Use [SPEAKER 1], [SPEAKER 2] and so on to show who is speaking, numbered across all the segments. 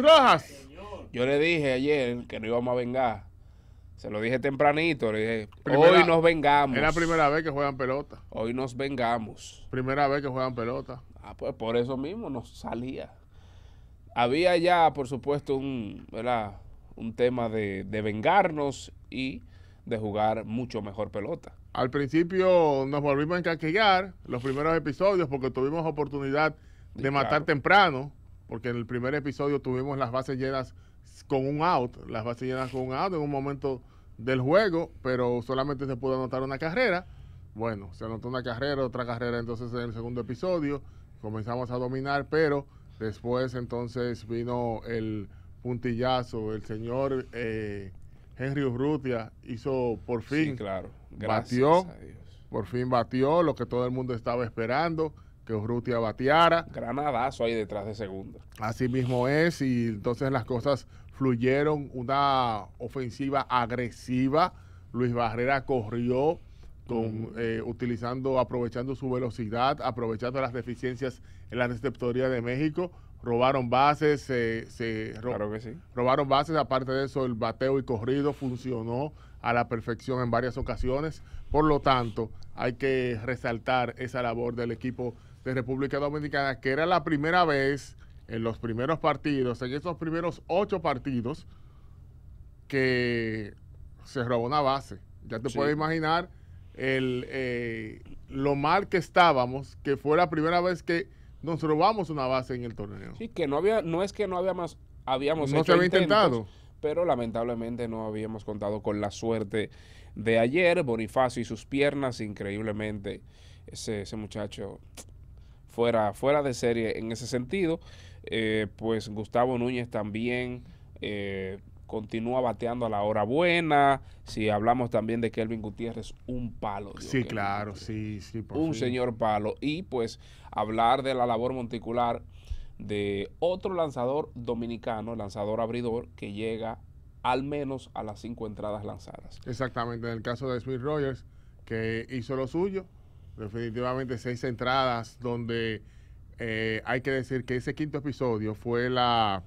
[SPEAKER 1] Rojas. Yo le dije ayer que no íbamos a vengar. Se lo dije tempranito, le dije, hoy nos vengamos. Es la primera vez que juegan pelota. Hoy nos vengamos. Primera vez que juegan pelota. Ah, pues por eso mismo nos salía. Había ya, por supuesto, un, tema de, vengarnos y
[SPEAKER 2] de jugar mucho mejor pelota. Al principio nos volvimos a encaquillar los primeros episodios porque tuvimos oportunidad de matar temprano porque en el primer episodio tuvimos las bases llenas con un out, las bases llenas con un out en un momento del juego, pero solamente se pudo anotar una carrera. Bueno, se anotó una carrera, otra carrera entonces en el segundo episodio, comenzamos a dominar, pero después entonces vino el puntillazo, el señor eh, Henry Urrutia hizo por fin, claro. batió, por fin batió lo que todo el mundo estaba esperando que Urrutia bateara. Granadazo ahí detrás de segunda. Así mismo es, y entonces las cosas fluyeron. Una ofensiva agresiva. Luis Barrera corrió con, eh, utilizando, aprovechando su velocidad, aprovechando las deficiencias en la receptoría de México. Robaron bases, se robaron bases, aparte de eso el bateo y corrido funcionó a la perfección en varias ocasiones. Por lo tanto, hay que resaltar esa labor del equipo de República Dominicana, que era la primera vez en los primeros partidos, en esos primeros ocho partidos, que se robó una base. Ya te puedes imaginar eh, lo mal que estábamos, que fue la primera vez que nos robamos una base en el torneo. Sí, que no
[SPEAKER 1] había, no es que no había más, habíamos no hecho se intentado. Pero lamentablemente no habíamos contado con la suerte de ayer. Bonifacio y sus piernas, increíblemente, ese, ese muchacho fuera, fuera de serie en ese sentido. Eh, pues Gustavo Núñez también eh, continúa bateando a la hora buena. Si hablamos también de Kelvin Gutiérrez, un palo.
[SPEAKER 2] sí, claro, sí, sí.
[SPEAKER 1] un señor palo. Y pues hablar de la labor monticular de otro lanzador dominicano, lanzador abridor, que llega al menos a las cinco entradas lanzadas.
[SPEAKER 2] Exactamente, en el caso de Smith Rogers, que hizo lo suyo, Definitivamente seis entradas donde eh, hay que decir que ese quinto episodio fue la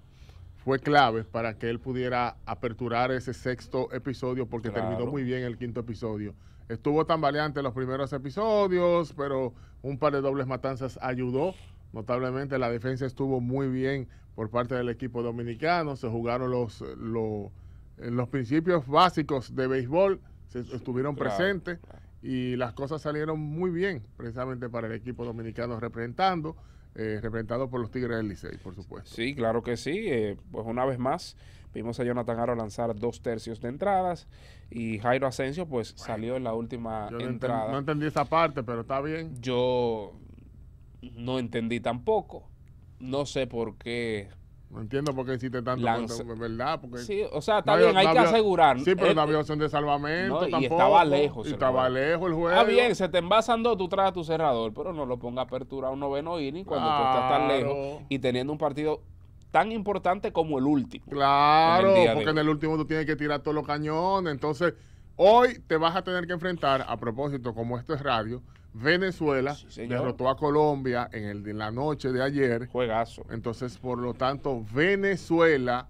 [SPEAKER 2] fue clave para que él pudiera aperturar ese sexto episodio porque terminó muy bien el quinto episodio. Estuvo tan variante los primeros episodios, pero un par de dobles matanzas ayudó. Notablemente la defensa estuvo muy bien por parte del equipo dominicano. Se jugaron los, los, principios básicos de béisbol, estuvieron presentes y las cosas salieron muy bien precisamente para el equipo dominicano representando, eh, representado por los Tigres del Licey, por supuesto.
[SPEAKER 1] Sí, claro que sí. Eh, pues una vez más vimos a Jonathan Aro lanzar dos tercios de entradas y Jairo Asensio pues salió en la última entrada. No,
[SPEAKER 2] entendí esa parte, pero está bien. Yo
[SPEAKER 1] no entendí tampoco. No sé por qué no entiendo por qué hiciste tanto, ¿verdad? Porque sí, o sea, está hay que asegurar. Sí, pero eh, no
[SPEAKER 2] había opción de salvamento
[SPEAKER 1] Y estaba lejos. Y estaba lejos el juego. Está bien, se te envasan dos, tú traes a tu cerrador, pero no lo ponga apertura a un noveno inning cuando tú estás tan lejos y teniendo un partido tan importante como el último.
[SPEAKER 2] Claro, porque en el último tú tienes que tirar todos los cañones. Entonces, hoy te vas a tener que enfrentar, a propósito, como esto es radio, Venezuela derrotó a Colombia en, el, la noche de ayer. Juegazo. Entonces, por lo tanto, Venezuela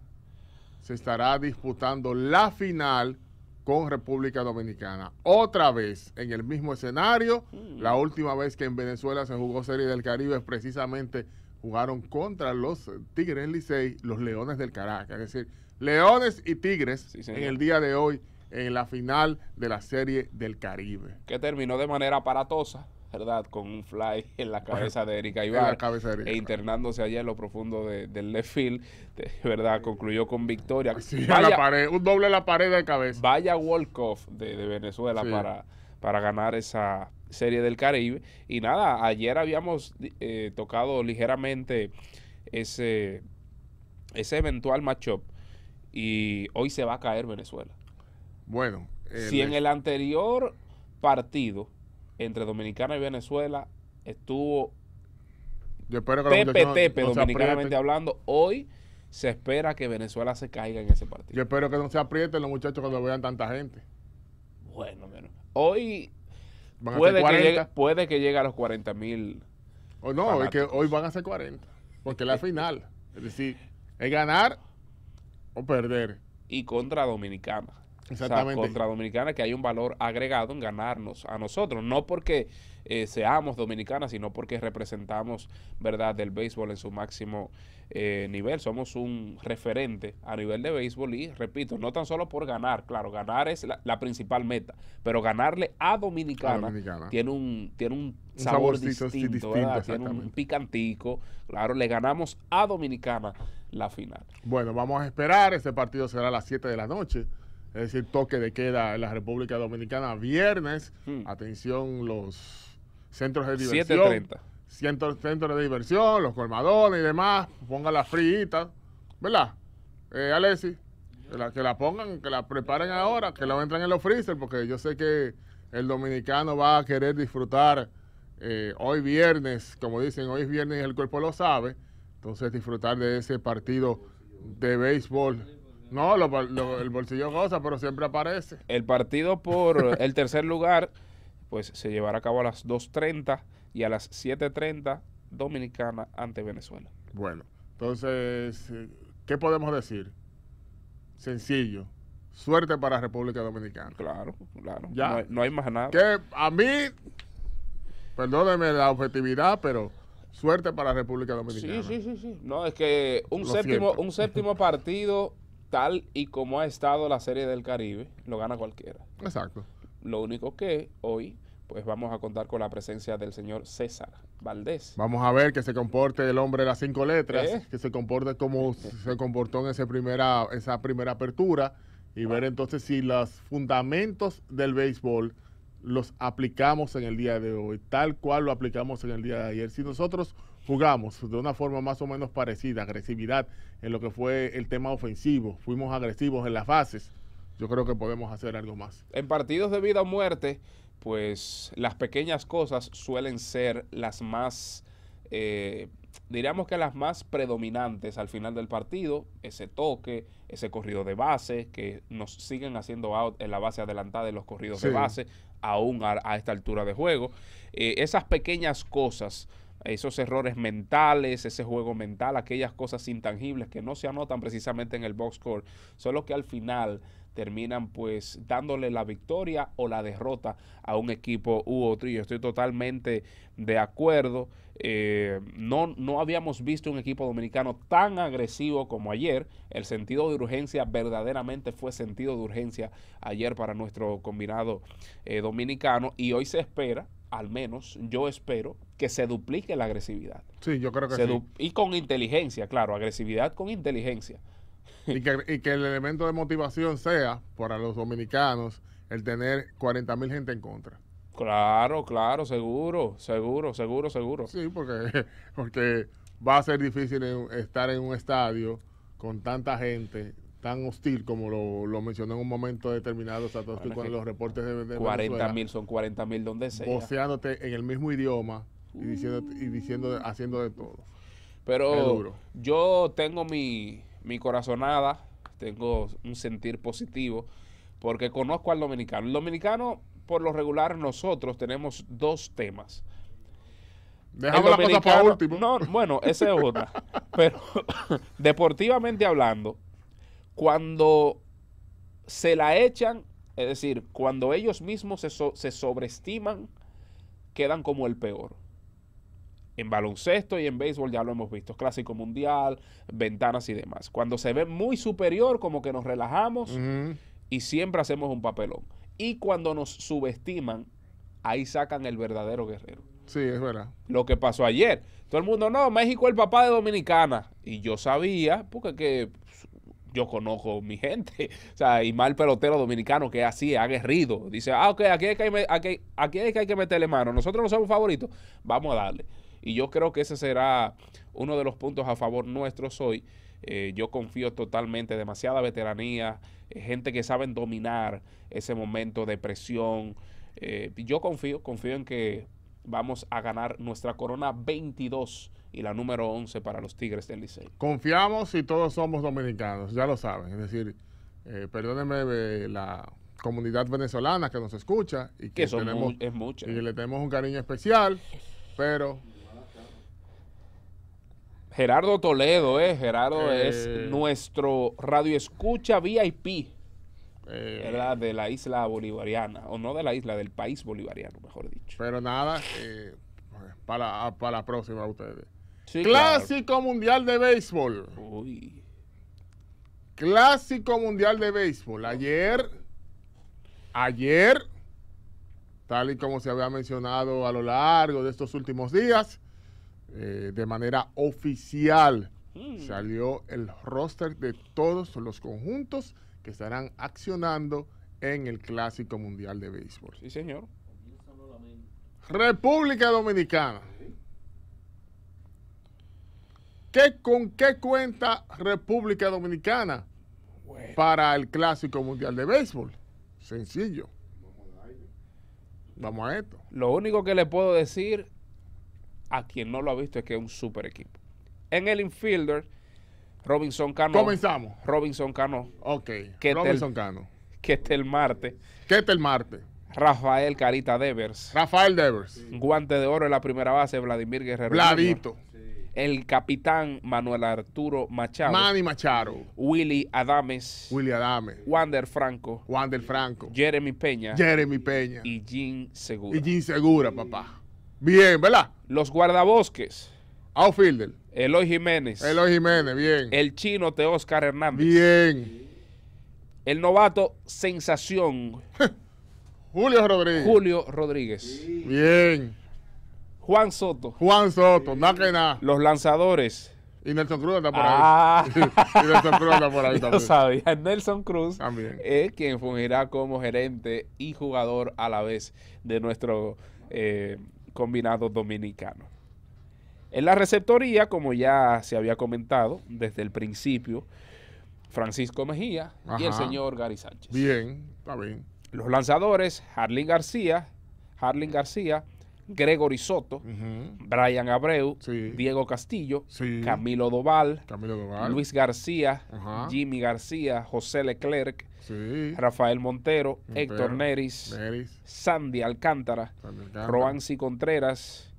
[SPEAKER 2] se estará disputando la final con República Dominicana. Otra vez, en el mismo escenario, mm. la última vez que en Venezuela se jugó Serie del Caribe, precisamente jugaron contra los Tigres Licey, los Leones del Caracas. Es decir, Leones y Tigres en el día de hoy en la final de la Serie del Caribe. Que
[SPEAKER 1] terminó de manera aparatosa, ¿verdad? Con un fly en la cabeza de Erika Ibar. e internándose allá en lo profundo del left field, ¿verdad? Concluyó con victoria. un doble en la pared de cabeza. Vaya Wolkoff de, de Venezuela para, para ganar esa serie del Caribe. Y nada, ayer habíamos eh, tocado ligeramente ese, ese eventual matchup y hoy se va a caer Venezuela. Bueno. Eh, si en el anterior partido entre Dominicana y Venezuela
[SPEAKER 2] estuvo Yo tepe, tepe dominicanamente
[SPEAKER 1] hablando, hoy se espera que Venezuela se caiga en ese partido.
[SPEAKER 2] Yo espero que no se aprieten los muchachos cuando vean tanta gente.
[SPEAKER 1] Bueno, bueno. Hoy
[SPEAKER 2] puede, que llegue,
[SPEAKER 1] puede que llegue a los 40 mil.
[SPEAKER 2] O oh, no, que hoy van a ser 40, porque es la final. Es decir, es ganar o perder. Y contra Dominicana. Exactamente. contra Dominicana,
[SPEAKER 1] que hay un valor agregado en ganarnos a nosotros. No porque eh, seamos dominicanas, sino porque representamos, ¿verdad?, del béisbol en su máximo eh, nivel. Somos un referente a nivel de béisbol y, repito, no tan solo por ganar, claro, ganar es la, principal meta, pero ganarle a Dominicana, tiene un tiene un sabor distinto, tiene un picantico. Claro, le ganamos a Dominicana la final.
[SPEAKER 2] Bueno, vamos a esperar, ese partido será a las 7 de la noche es decir, toque de queda en la República Dominicana. Viernes, hmm. atención, los centros de diversión. 7.30. Centros, de diversión, los colmadones y demás, pongan las fritas, ¿verdad? Eh, que la, pongan, que la preparen ahora, que la entren en los freezer, porque yo sé que el dominicano va a querer disfrutar eh, hoy viernes, como dicen, hoy es viernes y el cuerpo lo sabe, entonces disfrutar de ese partido de béisbol no, el bolsillo goza, pero siempre aparece. El partido
[SPEAKER 1] por el tercer lugar, pues se llevará a cabo a las 2.30 y a las 7.30 Dominicana ante Venezuela.
[SPEAKER 2] Bueno, entonces, eh, ¿qué podemos decir? Sencillo. Suerte para República Dominicana. Claro, claro. Ya. No, hay, más nada. Que a mí, perdóneme la objetividad, pero suerte para República Dominicana.
[SPEAKER 1] Sí, sí, sí, sí. No, es que un, séptimo, un séptimo partido tal y como ha estado la Serie del Caribe, lo gana cualquiera. Exacto. Lo único que hoy, pues vamos a contar con la presencia del señor César Valdés.
[SPEAKER 2] Vamos a ver que se comporte el hombre de las cinco letras, ¿Eh? que se comporte como se comportó en ese primera, esa primera apertura y ver ah. entonces si los fundamentos del béisbol los aplicamos en el día de hoy, tal cual lo aplicamos en el día de ayer. Si nosotros jugamos de una forma más o menos parecida, agresividad en lo que fue el tema ofensivo, fuimos agresivos en las bases, yo creo que podemos hacer algo más. En
[SPEAKER 1] partidos de vida o muerte, pues las pequeñas cosas suelen ser las más, eh, diríamos que las más predominantes al final del partido, ese toque, ese corrido de base, que nos siguen haciendo out en la base adelantada de los corridos de base, aún a, esta altura de juego, eh, esas pequeñas cosas esos errores mentales, ese juego mental, aquellas cosas intangibles que no se anotan precisamente en el box score, solo que al final terminan pues dándole la victoria o la derrota a un equipo u otro. Y yo estoy totalmente de acuerdo. Eh, no, no habíamos visto un equipo dominicano tan agresivo como ayer. El sentido de urgencia verdaderamente fue sentido de urgencia ayer para nuestro combinado eh, dominicano. Y hoy se espera al menos yo espero que se duplique la agresividad.
[SPEAKER 2] Sí, yo creo que sí.
[SPEAKER 1] Y con inteligencia, claro, agresividad con inteligencia.
[SPEAKER 2] Y que, el elemento de motivación sea para los dominicanos el tener 40 mil gente en contra. Claro, claro, seguro, seguro, seguro, seguro. Sí, porque, porque va a ser difícil estar en un estadio con tanta gente tan hostil como lo, lo en un momento determinado, o sea, los reportes de, 40 mil son
[SPEAKER 1] 40 mil donde sea.
[SPEAKER 2] boceándote en el mismo idioma y uh. diciendo, y diciendo haciendo de todo. Pero
[SPEAKER 1] yo tengo mi, mi corazonada, tengo un sentir positivo, porque conozco al dominicano. El dominicano, por lo regular, nosotros tenemos dos temas.
[SPEAKER 2] Dejamos la cosa para último.
[SPEAKER 1] No, bueno, ese es otra. Pero deportivamente hablando, cuando se la echan, es decir, cuando ellos mismos se, se sobreestiman, quedan como el peor. En baloncesto y en béisbol ya lo hemos visto, clásico mundial, ventanas y demás. Cuando se ve muy superior, como que nos relajamos y siempre hacemos un papelón. Y cuando nos subestiman, ahí sacan el verdadero guerrero. Sí, es verdad. Lo que pasó ayer. Todo el mundo, no, México el papá de Dominicana. Y yo sabía, porque que yo conozco mi gente. O sea, y mal pelotero dominicano que es así, aguerrido. Dice, ah, ok, aquí es que hay, aquí, aquí que, hay que meterle mano. Nosotros no somos favoritos. Vamos a darle. Y yo creo que ese será uno de los puntos a favor nuestros hoy. Eh, yo confío totalmente, demasiada veteranía, eh, gente que sabe dominar ese momento de presión. Eh, yo confío, confío en que vamos a ganar nuestra corona 22 y la número 11 para los Tigres del Liceo
[SPEAKER 2] Confiamos y todos somos dominicanos, ya lo saben. Es decir, eh, perdónenme eh, la comunidad venezolana que nos escucha y que, tenemos, es Y le tenemos un cariño especial, pero... Gerardo Toledo, eh. Gerardo eh. es
[SPEAKER 1] nuestro radio escucha VIP. Eh. de la isla bolivariana, o no de la isla, del país bolivariano, mejor dicho. Pero nada, para,
[SPEAKER 2] para la próxima ustedes. Clásico Mundial de Béisbol. Clásico Mundial de Béisbol. Ayer, ayer, tal y como se había mencionado a lo largo de estos últimos días, eh, de manera oficial mm. salió el roster de todos los conjuntos que estarán accionando en el Clásico Mundial de Béisbol. Sí, señor. República Dominicana. ¿Con qué cuenta República Dominicana para el Clásico Mundial de Béisbol? Sencillo. Vamos a esto. Lo único que le puedo decir
[SPEAKER 1] a quien no lo ha visto es que es un super equipo. En el infielder, Robinson Cano. Comenzamos. Robinson Cano. Ok. Robinson Cano. Que Marte. el martes. Rafael Carita Devers. Rafael Devers. Guante de oro en la primera base, Vladimir Guerrero. Vladito el capitán Manuel Arturo Machado. Manny Machado. Willy Adames. Willy Adames. Wander Franco. Wander Franco. Jeremy Peña. Jeremy
[SPEAKER 2] Peña. Y Jean Segura. Y Jean Segura, papá. Bien, ¿verdad? Los
[SPEAKER 1] guardabosques. Outfielder. Eloy Jiménez. Eloy Jiménez, bien. El chino Oscar Hernández. Bien. El novato sensación. Julio Rodríguez. Julio Rodríguez. Bien. Juan Soto.
[SPEAKER 2] Juan Soto, nada
[SPEAKER 1] que nada. Los lanzadores. Y Nelson Cruz está por ahí. Ah. y Nelson Cruz está por ahí también. Yo sabía. Nelson Cruz, también. Eh, quien fungirá como gerente y jugador a la vez de nuestro eh, combinado dominicano. En la receptoría, como ya se había comentado desde el principio, Francisco Mejía y el señor Gary Sánchez. Bien, está bien. Los lanzadores, Harlin García, Harlin García, Gregory Soto, Brian Abreu, Diego Castillo, Camilo, Doval, Luis García, Jimmy García, José Leclerc, Rafael Montero, Héctor Neris, Sandy Alcántara, Alcántara. Contreras,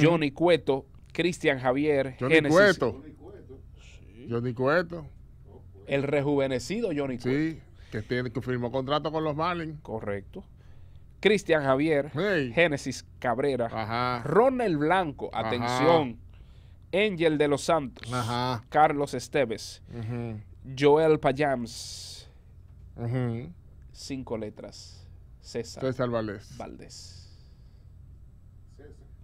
[SPEAKER 1] Johnny Cueto, Cristian Javier, Johnny Cueto. Johnny Cueto. El rejuvenecido Johnny Cueto. que, tiene, que firmó contrato con los Marlins. Correcto. Cristian Javier, Génesis Cabrera, Ronel Ronald Blanco, atención, Ángel Angel de los Santos, Carlos Esteves, Joel Payams, cinco letras, César, César Valdés.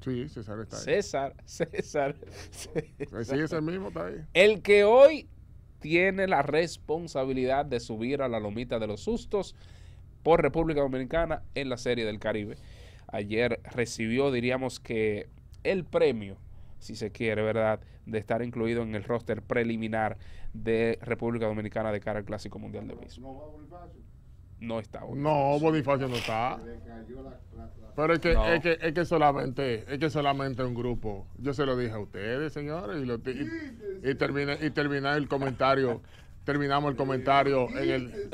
[SPEAKER 2] Sí, César está ahí.
[SPEAKER 1] César, César. Sí, mismo está ahí. El que hoy tiene la responsabilidad de subir a la lomita de los sustos por República Dominicana en la Serie del Caribe. Ayer recibió, diríamos que, el premio, si se quiere, ¿verdad?, de estar incluido en el roster preliminar de República Dominicana de cara al Clásico Mundial de Béisbol. No está Bonifacio. No,
[SPEAKER 2] Bonifacio no está. Pero es que, es, que, es que solamente es que solamente un grupo. Yo se lo dije a ustedes, señores, y, lo, y, y, y terminé el comentario terminamos el comentario en el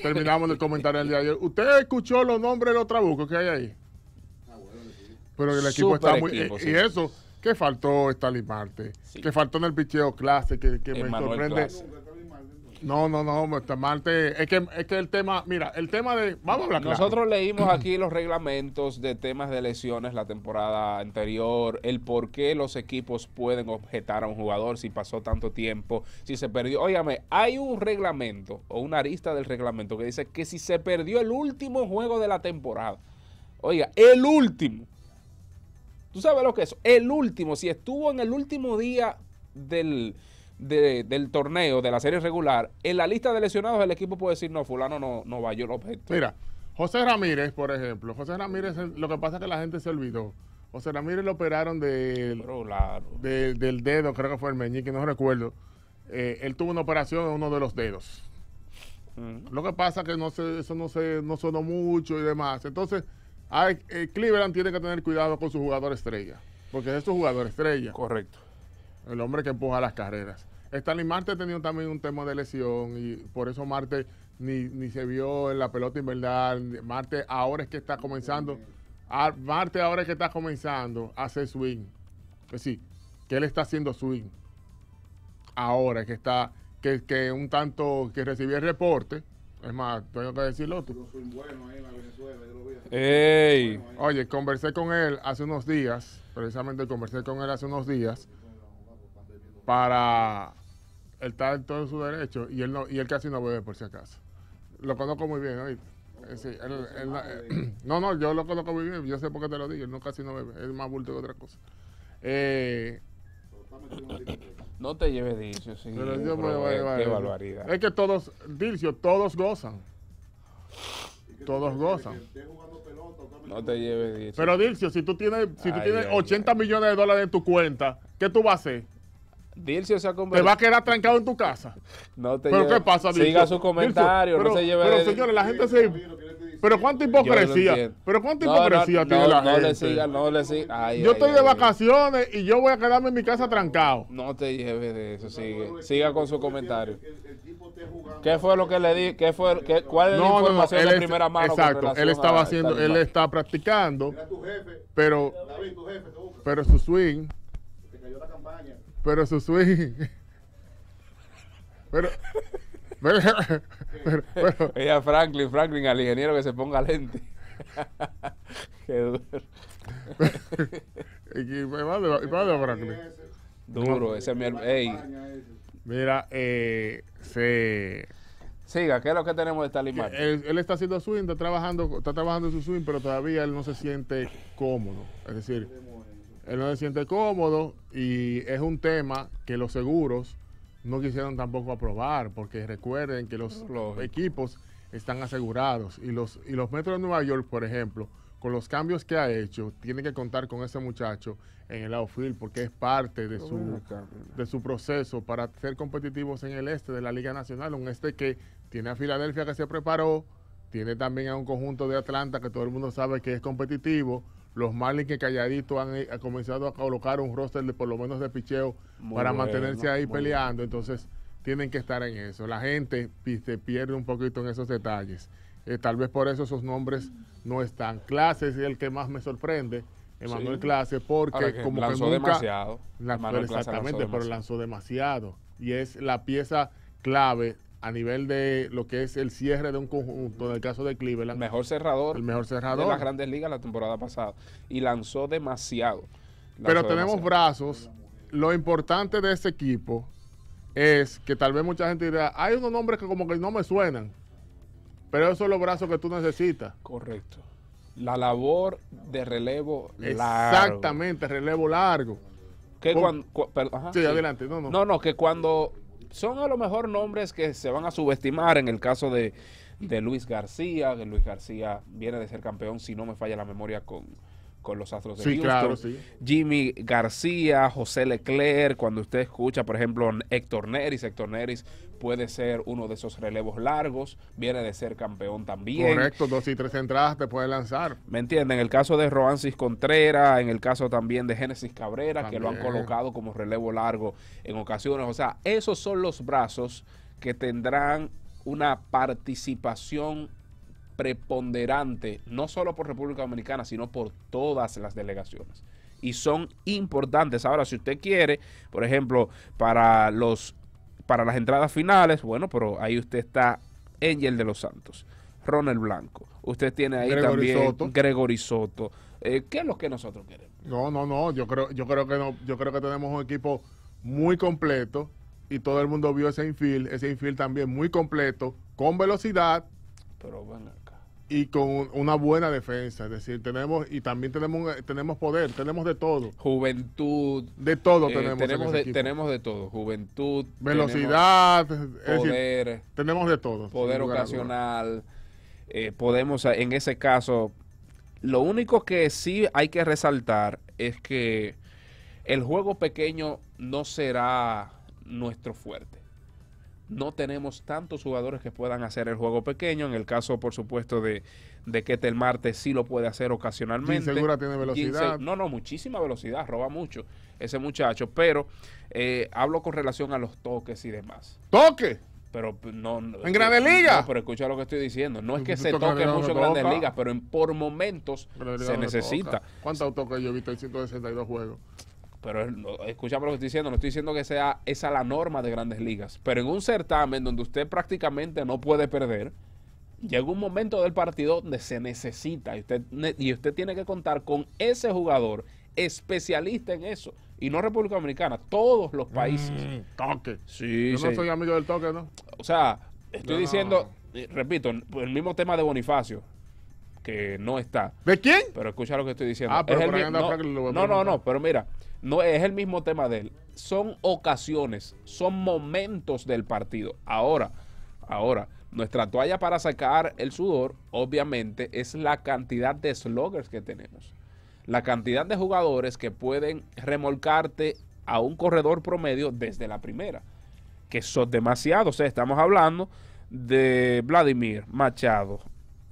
[SPEAKER 2] terminamos el comentario el día de ayer. ¿Usted escuchó los nombres de los trabucos que hay ahí? Pero el equipo está muy eh, y eso ¿qué faltó Stalin Marte, ¿Qué que faltó en el picheo clase que, me sorprende no, no, no, este Es que, el tema, mira, el tema de. Vamos a hablar. Nosotros
[SPEAKER 1] leímos aquí los reglamentos de temas de lesiones la temporada anterior, el por qué los equipos pueden objetar a un jugador si pasó tanto tiempo, si se perdió. Óigame, hay un reglamento o una arista del reglamento que dice que si se perdió el último juego de la temporada, oiga, el último. ¿Tú sabes lo que es? El último, si estuvo en el último día del del torneo,
[SPEAKER 2] de la serie regular, en la lista de lesionados el equipo puede decir, no, fulano no, no va, yo lo objeto. Mira, José Ramírez, por ejemplo, José Ramírez, lo que pasa es que la gente se olvidó. José Ramírez lo operaron del, del dedo, creo que fue el meñique, no recuerdo. Eh, él tuvo una operación en uno de los dedos. Mm. Lo que pasa es que no se, eso no, se, no sonó mucho y demás. Entonces, hay, eh, Cleveland tiene que tener cuidado con su jugador estrella, porque es su jugador estrella. Correcto el hombre que empuja las carreras. Stanley Marte teniendo también un tema de lesión y por eso Marte ni, se vio en la pelota verdad. Marte ahora es que está comenzando. Ah, Marte ahora es que está comenzando a hacer swing. Es pues decir, que él está haciendo swing. Ahora que está, que, que un tanto que recibí el reporte. Es más, tengo que decirlo tú. Yo bueno ahí Oye, conversé con él hace unos días, precisamente conversé con él hace unos días para estar en todo su derecho y él, no, y él casi no bebe por si acaso. Lo conozco muy bien, eh, eh, no, no, yo lo conozco muy bien, yo sé por qué te lo digo, él no casi no bebe, es más bulto que otra cosa.
[SPEAKER 1] Eh, no te lleves Dilcio sí. Pero me voy a barbaridad. Es
[SPEAKER 2] que todos, Dilcio todos gozan. Todos gozan.
[SPEAKER 1] No te lleves Pero Dilcio,
[SPEAKER 2] si tú tienes, si tú tienes 80 millones de dólares en tu cuenta, ¿qué tú vas a hacer? Dilcio se ha convertido. ¿Te va a quedar trancado en tu casa? No te ¿Pero qué pasa, Dilcio? Siga su comentario, pero, se lleve... Pero, señores, la gente se... Pero cuánta hipocresía, pero cuánta hipocresía tiene la gente. No le siga, no le
[SPEAKER 1] siga. Yo estoy de
[SPEAKER 2] vacaciones y yo voy a quedarme en mi casa trancado.
[SPEAKER 1] No te lleves de eso, sigue. Siga con su comentario. ¿Qué fue lo que le di? ¿Qué fue, ¿Cuál es la información de primera mano? Exacto, él estaba haciendo, él está
[SPEAKER 2] practicando, pero, pero su swing... Pero su swing.
[SPEAKER 1] Pero. pero, Franklin, Franklin, al ingeniero que se ponga
[SPEAKER 2] lente. Qué duro. y, de Franklin. Duro, ese mi Mira, eh, se. Siga, ¿qué es lo que tenemos de Talimán? Este él, él, está haciendo swing, está trabajando, está trabajando su swing, pero todavía él no se siente cómodo. Es decir, él no se siente cómodo y es un tema que los seguros no quisieron tampoco aprobar, porque recuerden que los, equipos están asegurados y los, y los metros de Nueva York, por ejemplo, con los cambios que ha hecho, tiene que contar con ese muchacho en el outfield porque es parte de su, de su proceso para ser competitivos en el este de la Liga Nacional, un este que tiene a Filadelfia que se preparó, tiene también a un conjunto de Atlanta que todo el mundo sabe que es competitivo, los Marlins que calladito eh, han, comenzado a colocar un roster de por lo menos de picheo para mantenerse ahí peleando, entonces tienen que estar en eso. La gente se pierde un poquito en esos detalles. Eh, tal vez por eso esos nombres no están. Clases es el que más me sorprende, Emanuel Clase, porque como que nunca, demasiado. exactamente, pero lanzó demasiado. Y es la pieza clave a nivel de lo que es el cierre de un conjunto, en el caso de Cleveland. Mejor cerrador. El mejor cerrador. De las grandes
[SPEAKER 1] ligas la temporada pasada. Y lanzó demasiado. Pero tenemos
[SPEAKER 2] brazos. Lo importante de este equipo es que tal vez mucha gente dirá, hay unos nombres que como que no me suenan. Pero esos son los brazos que tú necesitas. Correcto.
[SPEAKER 1] La labor de relevo largo. Exactamente, relevo largo. Que cuando, sí, sí, adelante. No, no. No, no, que cuando son a lo mejor nombres que se van a subestimar en el caso de, de Luis García, que Luis García viene de ser campeón, si no me falla la memoria, con, con los Astros de Houston. Jimmy García, José Leclerc, cuando usted escucha, por ejemplo, Héctor Neris, Héctor Neris puede ser uno de esos relevos largos, viene de ser campeón también. Correcto, dos y tres entradas te puede lanzar. ¿Me entiende, En el caso de Roansis Contreras, en el caso también de Génesis Cabrera, que lo han colocado como relevo largo en ocasiones. O sea, esos son los brazos que tendrán una participación preponderante, no solo por República Dominicana, sino por todas las delegaciones. Y son importantes. Ahora, si usted quiere, por ejemplo, para, los, para las entradas finales, bueno, pero ahí usted está Angel de los Santos, Ronald Blanco. Usted tiene ahí también Soto. Gregory Soto. Eh, ¿Qué es lo que nosotros queremos?
[SPEAKER 2] No, no, no. Yo creo, yo creo que no. Yo creo que tenemos un equipo muy completo y todo el mundo vio ese infield, ese infield también muy completo, con velocidad. Pero bueno, y con una buena defensa. Es decir, tenemos, y también tenemos, tenemos poder, tenemos de todo. Juventud. De todo eh, tenemos. Tenemos de,
[SPEAKER 1] tenemos de todo. Juventud. Velocidad. poder. tenemos de todo. Poder ocasional. Eh, podemos, en ese caso, lo único que sí hay que resaltar es que el juego pequeño no será nuestro fuerte no tenemos tantos jugadores que puedan hacer el juego pequeño. En el caso, por supuesto, de, de el martes sí lo puede hacer ocasionalmente. tiene velocidad. no, no, muchísima velocidad, roba mucho ese muchacho. Pero eh, hablo con relación a los toques y demás. ¿Toque? Pero pues, no. ¿En Grandes Ligas? No, pero escucha lo que estoy diciendo. No es que se toque mucho en Grandes Ligas, pero en, por momentos se necesita. ¿Cuántos toques yo he visto en 162 juegos? Pero escúchame lo que estoy diciendo, no estoy diciendo que sea esa la norma de grandes ligas, pero en un certamen donde usted prácticamente no puede perder, llega un momento del partido donde se necesita y usted, tiene que contar con ese jugador especialista en eso. Y no República Dominicana, todos los países. Mm, toque. Sí, Yo no soy amigo del toque, ¿no? O sea, estoy diciendo, eh, repito, el mismo tema de Bonifacio que no está. ¿De quién? Pero escucha lo que estoy diciendo. Ah, no, no, no, pero mira, no es el mismo tema de él. Son ocasiones, son momentos del partido. Ahora, ahora, nuestra toalla para sacar el sudor, obviamente, es la cantidad de sloggers que tenemos. La cantidad de jugadores que pueden remolcarte a un corredor promedio desde la primera. Que son demasiados. O sea, estamos hablando de Vladimir Machado,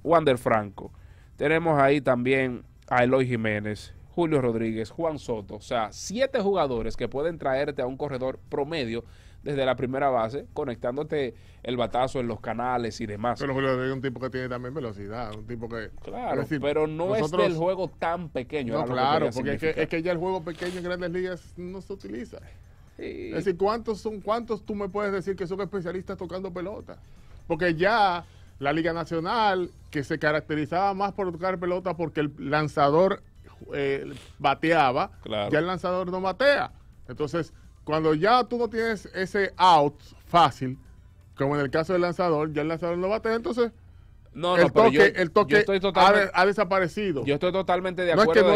[SPEAKER 1] Wander Franco, tenemos ahí también a Eloy Jiménez, Julio Rodríguez, Juan Soto. O sea, siete jugadores que pueden traerte a un corredor promedio desde la primera base, conectándote el batazo en los canales y demás. Pero Julio Rodríguez es un tipo que tiene también velocidad, un tipo
[SPEAKER 2] que... Claro, pero no es del juego tan pequeño. No, claro, porque es que, ya el juego pequeño en grandes ligas no se utiliza. Es decir, ¿cuántos son, cuántos tú me puedes decir que son especialistas tocando pelota? Porque ya la Liga Nacional, que se caracterizaba más por tocar pelota porque el lanzador eh, bateaba, ya el lanzador no batea. Entonces, cuando ya tú no tienes ese out fácil, como en el caso del lanzador, ya el lanzador no batea, entonces
[SPEAKER 1] el, toque,
[SPEAKER 2] ha, desaparecido. Yo estoy totalmente de acuerdo. No es que no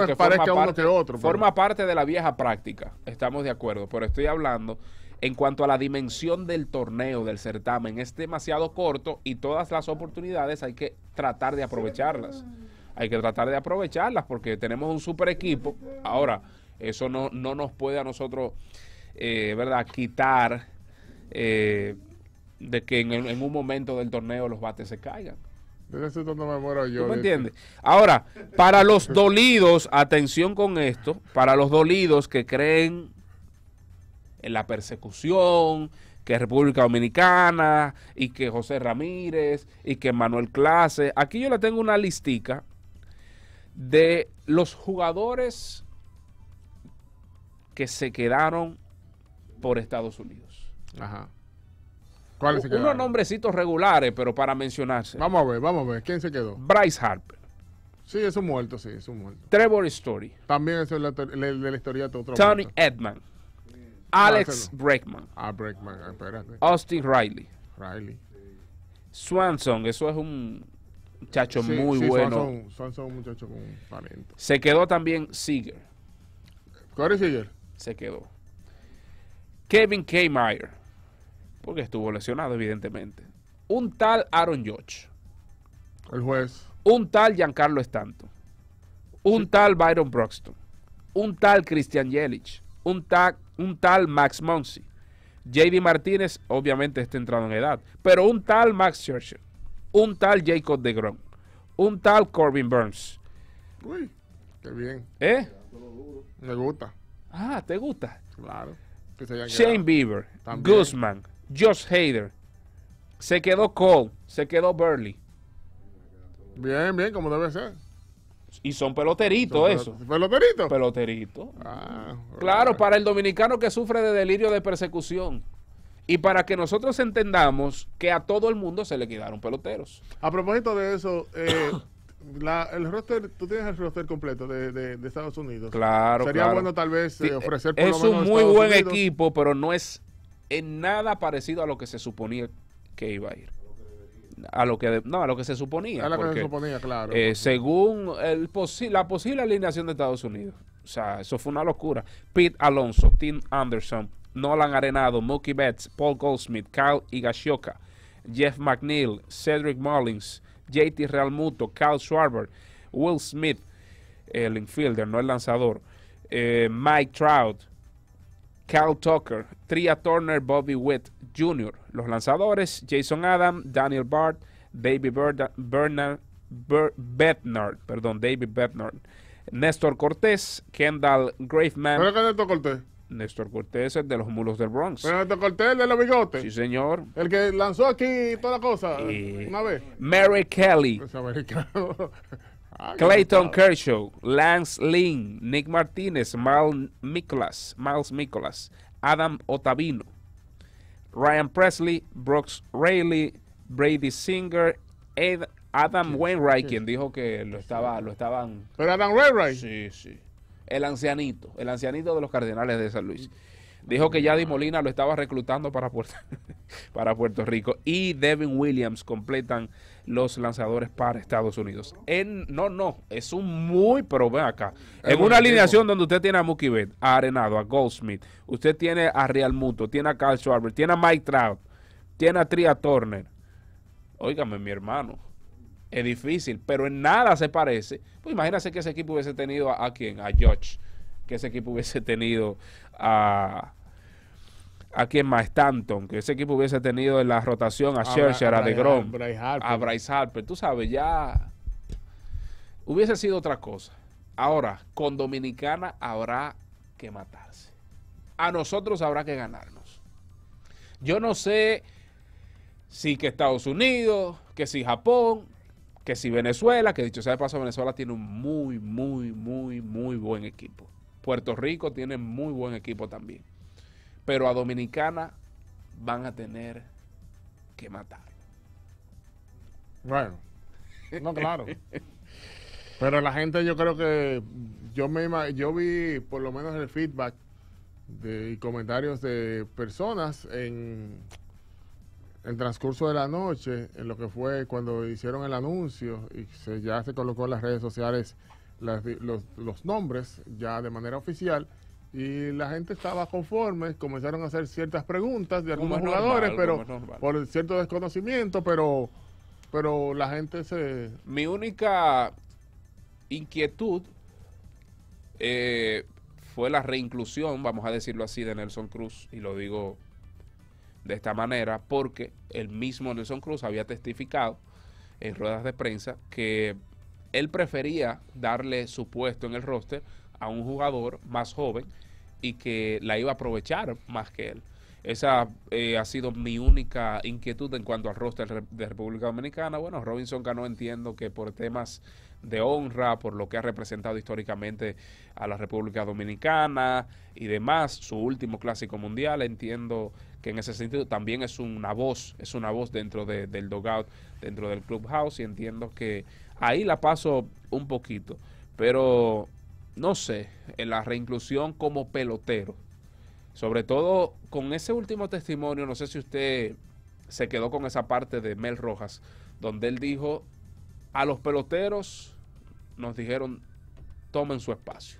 [SPEAKER 2] de uno que otro. Forma
[SPEAKER 1] parte de la vieja práctica, estamos de acuerdo, pero estoy hablando en cuanto a la dimensión del torneo, del certamen, es demasiado corto y todas las oportunidades hay que tratar de aprovecharlas. Hay que tratar de aprovecharlas porque tenemos un super equipo. Ahora, eso no, no nos puede a nosotros, eh, ¿verdad?, quitar eh, de que en, un momento del torneo los bates se caigan.
[SPEAKER 2] No me muero yo. me entiendes?
[SPEAKER 1] Ahora, para los dolidos, atención con esto, para los dolidos que creen la persecución, que República Dominicana y que José Ramírez y que Manuel Clase. Aquí yo le tengo una listica de los jugadores que se quedaron por Estados Unidos. Ajá. ¿Cuáles se quedaron? Unos nombrecitos regulares, pero para mencionarse.
[SPEAKER 2] Vamos a ver, vamos a ver. ¿Quién se quedó? Bryce Harper. Sí, es un muerto, sí, es un muerto. Trevor Story. También es el la, historia de otro Tony Edman. Alex Breckman. Ah, Breckman, ah, espérate. Austin
[SPEAKER 1] Riley. Riley. Swanson, eso es un muchacho muy bueno.
[SPEAKER 2] Swanson, un muchacho con talento.
[SPEAKER 1] Se quedó también Seager. es Seager. Se quedó. Kevin K. Meyer, porque estuvo lesionado, evidentemente. Un tal Aaron George. El juez. Un tal Giancarlo Stanton. Un tal Byron Broxton. Un tal Christian Yelich. Un tal un tal Max Muncy, JD Martínez, obviamente, está entrado en edad. Pero un tal Max Churchill, un tal Jacob DeGrom, un tal Corbin Burns. Uy, qué bien. ¿Eh? Me gusta. Ah, ¿te gusta? Claro. Shane Bieber, Guzmán, Guzman, Josh Hader. Se quedó Cole, se quedó Burley. Bien, bien, como debe ser. Y son peloteritos eso. ¿Peloteritos? Peloteritos. Ah, claro, para el dominicano que sufre de delirio de persecución. Y para que nosotros entendamos que a todo el mundo se le quedaron peloteros.
[SPEAKER 2] A propósito de eso, eh, el roster, tú tienes el roster completo de, de, Estados Unidos. Claro. Sería bueno tal vez eh, ofrecer por Es un muy buen equipo,
[SPEAKER 1] pero no es en nada parecido a lo que se suponía que iba a ir a lo que no a lo que se suponía. Eh, según la posible alineación de Estados Unidos. O sea, eso fue una locura. Pete Alonso, Tim Anderson, Nolan Arenado, Mookie Betts, Paul Goldsmith, y gashioka Jeff McNeil, Cedric Mullins, JT Realmuto, Kyle Schwarber, Will Smith, el infielder, no el lanzador, eh, Mike Trout, Cal Tucker, Tria Turner, Bobby Witt Jr., los lanzadores Jason Adam, Daniel Bart, David Bernard, perdón, David Bednard, Néstor Cortés, Kendall Graveman. ¿Pero es Néstor Cortés? Néstor Cortés es de los mulos del Bronx. ¿Pero Néstor Cortés de los bigotes? Sí, señor. El
[SPEAKER 2] que lanzó aquí toda la cosa, una vez.
[SPEAKER 1] Mary Kelly. Pues
[SPEAKER 2] americano. Ah, Clayton
[SPEAKER 1] Kershaw, Lance Lynn, Nick Martínez, Mal Miles Nicholas, Adam Otavino, Ryan Presley, Brooks Raley, Brady Singer, Adam Wainwright, quien dijo que lo estaba, lo estaban. Pero Adam Wainwright. Sí, sí. El ancianito, el ancianito de los Cardenales de San Luis dijo que Yadi Molina lo estaba reclutando para Puerto, para Puerto Rico y Devin Williams completan los lanzadores para Estados Unidos. En, no, no, es un muy problema acá. en una alineación donde usted tiene a Mookie Bet, a Arenado, a Goldsmith, usted tiene a Real Muto, tiene a Carl Schwarber, tiene a Mike Trout, tiene a Tria Turner. Óigame, mi hermano. Es difícil, pero en nada se parece. Pues imagínese que ese equipo hubiese tenido a, quién, a George, que ese equipo hubiese tenido a ¿A quién más? Stanton, que ese equipo hubiese tenido en la rotación a, a, de DeGrom, a Bryce Harper. Tú sabes, ya hubiese sido otra cosa. Ahora, con Dominicana habrá que matarse. A nosotros habrá que ganarnos. Yo no sé si que Estados Unidos, que si Japón, que si Venezuela, que dicho sea de paso, Venezuela tiene un muy, muy, muy, muy buen equipo. Puerto Rico tiene muy buen equipo también. Pero a Dominicana van a tener que matar.
[SPEAKER 2] Bueno, no, claro. Pero la gente, yo creo que yo me yo vi por lo menos el feedback de, y comentarios de personas en el transcurso de la noche, en lo que fue cuando hicieron el anuncio y ya se colocó en las redes sociales los nombres ya de manera oficial y la gente estaba conforme, comenzaron a hacer ciertas preguntas de algunos jugadores, pero por cierto desconocimiento, pero pero la gente se
[SPEAKER 1] Mi única inquietud eh, fue la reinclusión, vamos a decirlo así, de Nelson Cruz y lo digo de esta manera porque el mismo Nelson Cruz había testificado en ruedas de prensa que él prefería darle su puesto en el roster a un jugador más joven y que la iba a aprovechar más que él. Esa eh, ha sido mi única inquietud en cuanto al roster de República Dominicana. Bueno, Robinson ganó, entiendo que por temas de honra, por lo que ha representado históricamente a la República Dominicana y demás, su último clásico mundial, entiendo que en ese sentido también es una voz, es una voz dentro del dogout, dentro del clubhouse y entiendo que ahí la paso un poquito, pero no sé, en la reinclusión como pelotero. Sobre todo con ese último testimonio, no sé si usted se quedó con esa parte de Mel Rojas, donde él dijo, a los peloteros nos dijeron, tomen su espacio.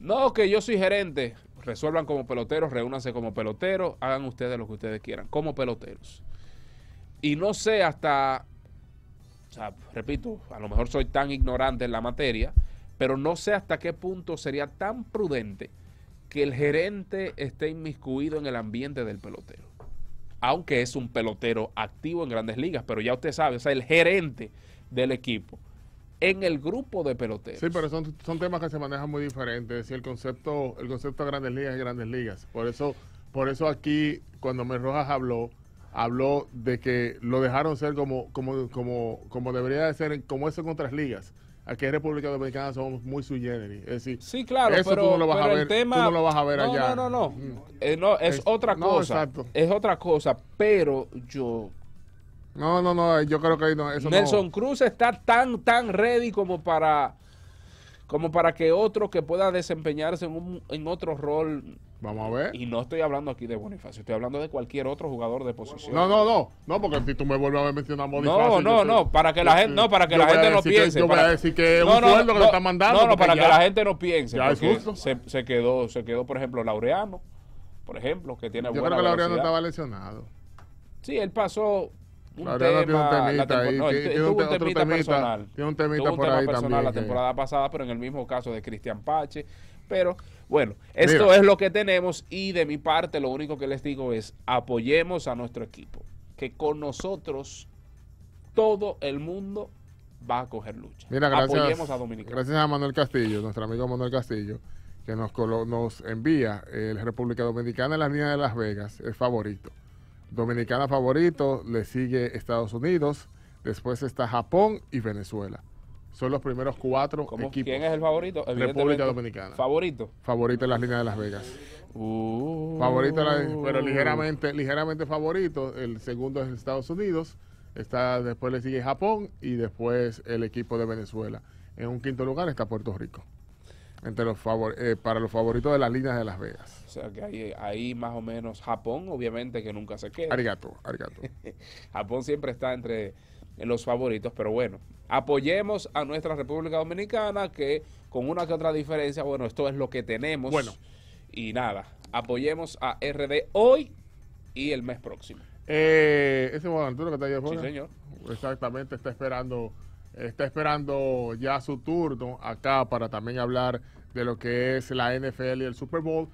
[SPEAKER 1] No, que yo soy gerente, resuelvan como peloteros, reúnanse como peloteros, hagan ustedes lo que ustedes quieran, como peloteros. Y no sé hasta, repito, a lo mejor soy tan ignorante en la materia, pero no sé hasta qué punto sería tan prudente que el gerente esté inmiscuido en el ambiente del pelotero. Aunque es un pelotero activo en grandes ligas, pero ya usted sabe, o sea, el gerente del equipo en el grupo de peloteros. Sí,
[SPEAKER 2] pero son, temas que se manejan muy diferentes. Es el concepto, el concepto de grandes ligas es grandes ligas. Por eso, por eso aquí, cuando me Rojas habló, habló de que lo dejaron ser como, como, como, como debería de ser, como eso en otras ligas aquí en República Dominicana somos muy sui sí, claro, eso tú no lo vas a ver, no allá. No, no, no. Mm.
[SPEAKER 1] Eh, es, otra cosa. es otra cosa, pero yo. No, no, no, yo creo que no, Nelson Cruz está tan, tan ready como para como para que otro que pueda desempeñarse en, en otro rol Vamos a ver. Y no estoy hablando aquí de Bonifacio, estoy hablando de cualquier otro jugador de posición. No, no, no,
[SPEAKER 2] no, porque si tú me vuelves a mencionar Bonifacio. No, no, no, para que la gente, no, para que la gente no piense. yo voy a decir que es no, un no, que le están mandando. No, no, para que la gente no piense. Ya es justo.
[SPEAKER 1] Se, se, quedó, se quedó, por ejemplo, Laureano, por ejemplo, que tiene yo buena Yo creo que Laureano estaba
[SPEAKER 2] lesionado.
[SPEAKER 1] Sí, él pasó
[SPEAKER 2] un Laureano tema, tiene un temita ahí. tiene, un temita, personal. Tiene un temita por tema ahí personal también, la temporada
[SPEAKER 1] pasada, pero en el mismo caso de Cristian Pache. Pero bueno, esto es lo que tenemos y de mi parte lo único que les digo es apoyemos a nuestro equipo, que con nosotros todo el mundo va a coger lucha. Mira, gracias,
[SPEAKER 2] a Manuel Castillo, nuestro amigo Manuel Castillo, que nos, nos envía el eh, República Dominicana en la línea de Las Vegas, el favorito. Dominicana favorito, le sigue Estados Unidos, después está Japón y Venezuela son los primeros cuatro equipos. ¿Quién es el favorito? República Dominicana. ¿Favorito? Favorito en las líneas de Las Vegas. Uh, favorito, pero ligeramente, ligeramente favorito. El segundo es Estados Unidos. Está, después le sigue Japón y después el equipo de Venezuela. En un quinto lugar está Puerto Rico. Entre los eh, para los favoritos de las líneas de Las Vegas. O sea
[SPEAKER 1] que ahí, ahí más o menos Japón, obviamente que nunca se queda. Arigato, arigato. Japón siempre está entre en los favoritos, pero bueno, apoyemos a nuestra República Dominicana que con una que otra diferencia, bueno, esto es lo que tenemos. Bueno. Y nada, apoyemos a RD hoy y el mes
[SPEAKER 2] próximo. Eh, ese Juan que está ahí afuera. Sí, señor. Exactamente, está esperando, está esperando ya su turno acá para también hablar de lo que es la NFL y el Super Bowl.